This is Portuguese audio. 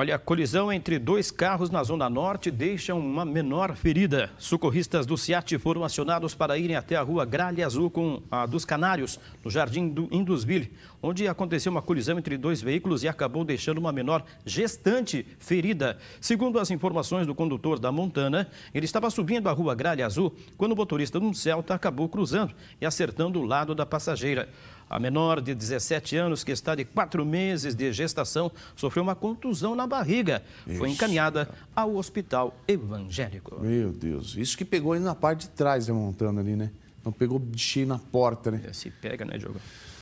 Olha, a colisão entre dois carros na Zona Norte deixa uma menor ferida. Socorristas do SIAT foram acionados para irem até a rua Gralha Azul com a dos Canários, no Jardim do Indusville, onde aconteceu uma colisão entre dois veículos e acabou deixando uma menor gestante ferida. Segundo as informações do condutor da Montana, ele estava subindo a rua Gralha Azul quando o motorista de um Celta acabou cruzando e acertando o lado da passageira. A menor de 17 anos, que está de quatro meses de gestação, sofreu uma contusão na barriga. Isso. Foi encaminhada ao hospital evangélico. Meu Deus, isso que pegou ele na parte de trás, remontando né, ali, né? Não pegou de cheio na porta, né? É, se pega, né, Diogo?